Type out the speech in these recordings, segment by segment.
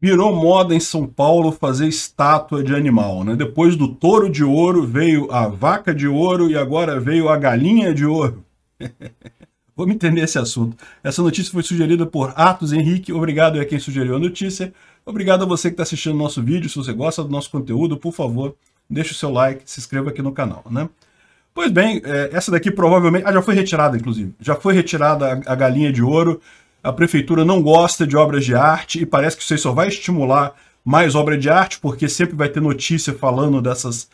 Virou moda em São Paulo fazer estátua de animal, né? Depois do touro de ouro veio a vaca de ouro e agora veio a galinha de ouro. Vamos entender esse assunto. Essa notícia foi sugerida por Atos Henrique. Obrigado a quem sugeriu a notícia. Obrigado a você que está assistindo o nosso vídeo. Se você gosta do nosso conteúdo, por favor, deixe o seu like, se inscreva aqui no canal, né? Pois bem, é, essa daqui provavelmente... Ah, já foi retirada, inclusive. Já foi retirada a galinha de ouro a prefeitura não gosta de obras de arte e parece que isso aí só vai estimular mais obra de arte, porque sempre vai ter notícia falando dessas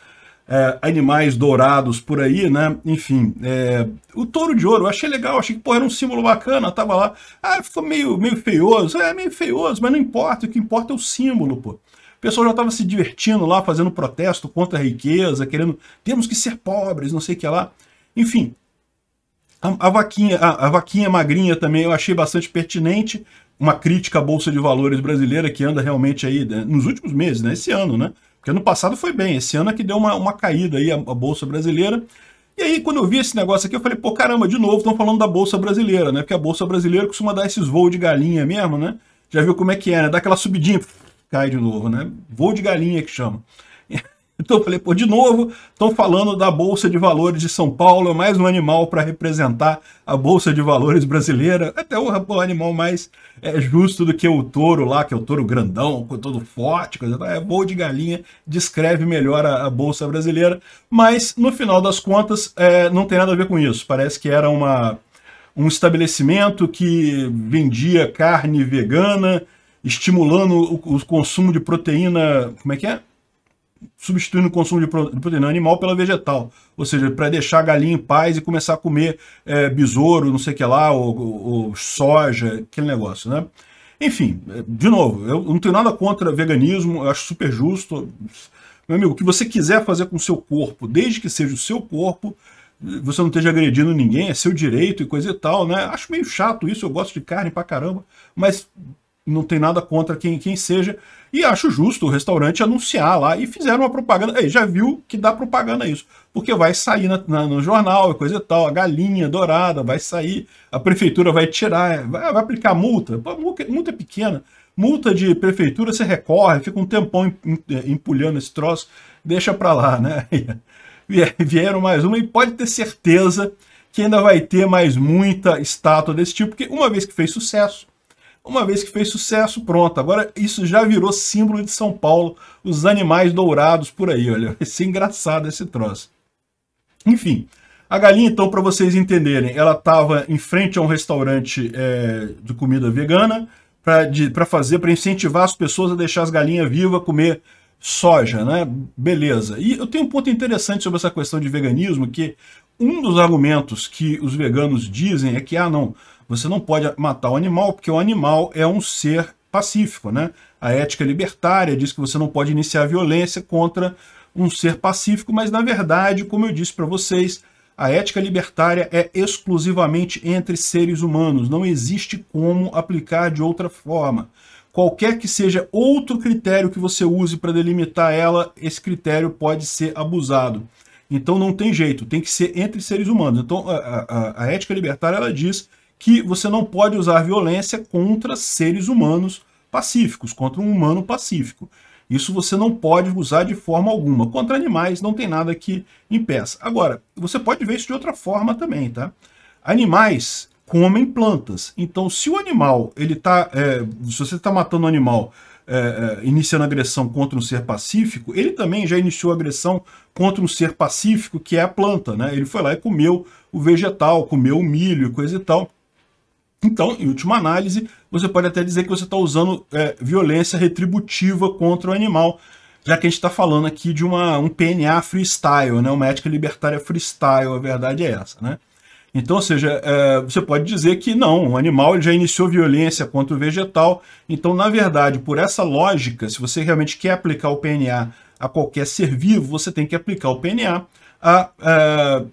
é, animais dourados por aí, né? Enfim, é, o touro de ouro eu achei legal, achei que pô, era um símbolo bacana, tava lá. Ah, ficou meio, meio feioso, é meio feioso, mas não importa, o que importa é o símbolo, pô. O pessoal já estava se divertindo lá, fazendo protesto contra a riqueza, querendo, temos que ser pobres, não sei o que lá. Enfim, a, a vaquinha, a, a vaquinha magrinha também eu achei bastante pertinente, uma crítica à Bolsa de Valores brasileira que anda realmente aí né, nos últimos meses, né? Esse ano, né? Porque ano passado foi bem, esse ano é que deu uma, uma caída aí a, a Bolsa Brasileira. E aí, quando eu vi esse negócio aqui, eu falei, pô, caramba, de novo estão falando da Bolsa Brasileira, né? Porque a Bolsa Brasileira costuma dar esses voos de galinha mesmo, né? Já viu como é que é, né? Dá aquela subidinha, cai de novo, né? Voo de galinha que chama. Então eu falei, pô, de novo, estão falando da Bolsa de Valores de São Paulo, é mais um animal para representar a Bolsa de Valores brasileira. Até o pô, animal mais é, justo do que o touro lá, que é o touro grandão, todo forte, coisa É boi de galinha, descreve melhor a, a, Bolsa brasileira. Mas, no final das contas, é, não tem nada a ver com isso. Parece que era uma, um estabelecimento que vendia carne vegana, estimulando o, o consumo de proteína, como é que é? substituindo o consumo de proteína animal pela vegetal. Ou seja, para deixar a galinha em paz e começar a comer é, besouro, não sei o que lá, ou, ou, soja, aquele negócio, né? Enfim, é, de novo, eu não tenho nada contra veganismo, eu acho super justo. Meu amigo, o que você quiser fazer com o seu corpo, desde que seja o seu corpo, você não esteja agredindo ninguém, é seu direito e coisa e tal, né? Acho meio chato isso, eu gosto de carne pra caramba, mas não tem nada contra quem, quem seja. E acho justo o restaurante anunciar lá. E fizeram uma propaganda. Aí já viu que dá propaganda isso. Porque vai sair na, na, no jornal e coisa e tal. A galinha dourada vai sair. A prefeitura vai tirar. Vai, vai aplicar multa. multa. é pequena. Multa de prefeitura você recorre. Fica um tempão é, empulhando esse troço. Deixa pra lá, né? Vieram mais uma. E pode ter certeza que ainda vai ter mais muita estátua desse tipo. Porque uma vez que fez sucesso uma vez que fez sucesso, pronto. Agora isso já virou símbolo de São Paulo, os animais dourados por aí, olha. Vai ser engraçado esse troço. Enfim, a galinha, então, para vocês entenderem, ela estava em frente a um restaurante é, de comida vegana para fazer, para incentivar as pessoas a deixar as galinhas vivas, comer soja, né? Beleza. E eu tenho um ponto interessante sobre essa questão de veganismo, que um dos argumentos que os veganos dizem é que, ah, não, você não pode matar o animal porque o animal é um ser pacífico, né? A ética libertária diz que você não pode iniciar violência contra um ser pacífico, mas na verdade, como eu disse para vocês, a ética libertária é exclusivamente entre seres humanos, não existe como aplicar de outra forma. Qualquer que seja outro critério que você use para delimitar ela, esse critério pode ser abusado. Então não tem jeito, tem que ser entre seres humanos. Então a, a, a ética libertária ela diz que você não pode usar violência contra seres humanos pacíficos, contra um humano pacífico. Isso você não pode usar de forma alguma. Contra animais não tem nada que impeça. Agora, você pode ver isso de outra forma também, tá? Animais comem plantas. Então, se o animal, ele tá, é, se você está matando um animal é, é, iniciando agressão contra um ser pacífico, ele também já iniciou agressão contra um ser pacífico, que é a planta. Né? Ele foi lá e comeu o vegetal, comeu o milho, coisa e tal. Então, em última análise, você pode até dizer que você está usando é, violência retributiva contra o animal, já que a gente está falando aqui de uma, um PNA freestyle, né? uma ética libertária freestyle, a verdade é essa. Né? Então, ou seja, é, você pode dizer que não, o animal já iniciou violência contra o vegetal. Então, na verdade, por essa lógica, se você realmente quer aplicar o PNA a qualquer ser vivo, você tem que aplicar o PNA a, a, é,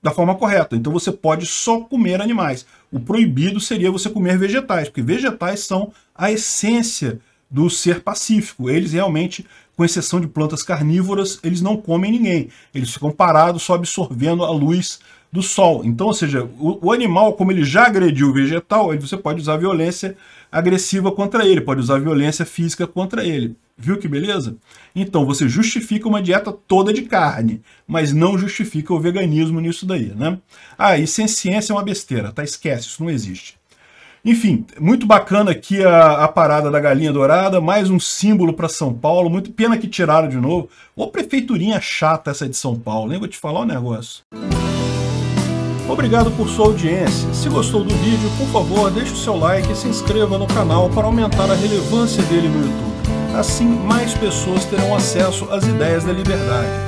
da forma correta. Então, você pode só comer animais. O proibido seria você comer vegetais, porque vegetais são a essência do ser pacífico. Eles realmente com exceção de plantas carnívoras, eles não comem ninguém. Eles ficam parados só absorvendo a luz do sol. Então, ou seja, o, o animal, como ele já agrediu o vegetal, ele, você pode usar violência agressiva contra ele, pode usar violência física contra ele. Viu que beleza? Então, você justifica uma dieta toda de carne, mas não justifica o veganismo nisso daí, né? Ah, e sem ciência é uma besteira, tá? Esquece, isso não existe. Enfim, muito bacana aqui a, a parada da Galinha Dourada, mais um símbolo para São Paulo. Muito pena que tiraram de novo. Ô prefeiturinha chata essa de São Paulo, nem vou te falar um negócio. Obrigado por sua audiência. Se gostou do vídeo, por favor, deixe o seu like e se inscreva no canal para aumentar a relevância dele no YouTube. Assim, mais pessoas terão acesso às ideias da liberdade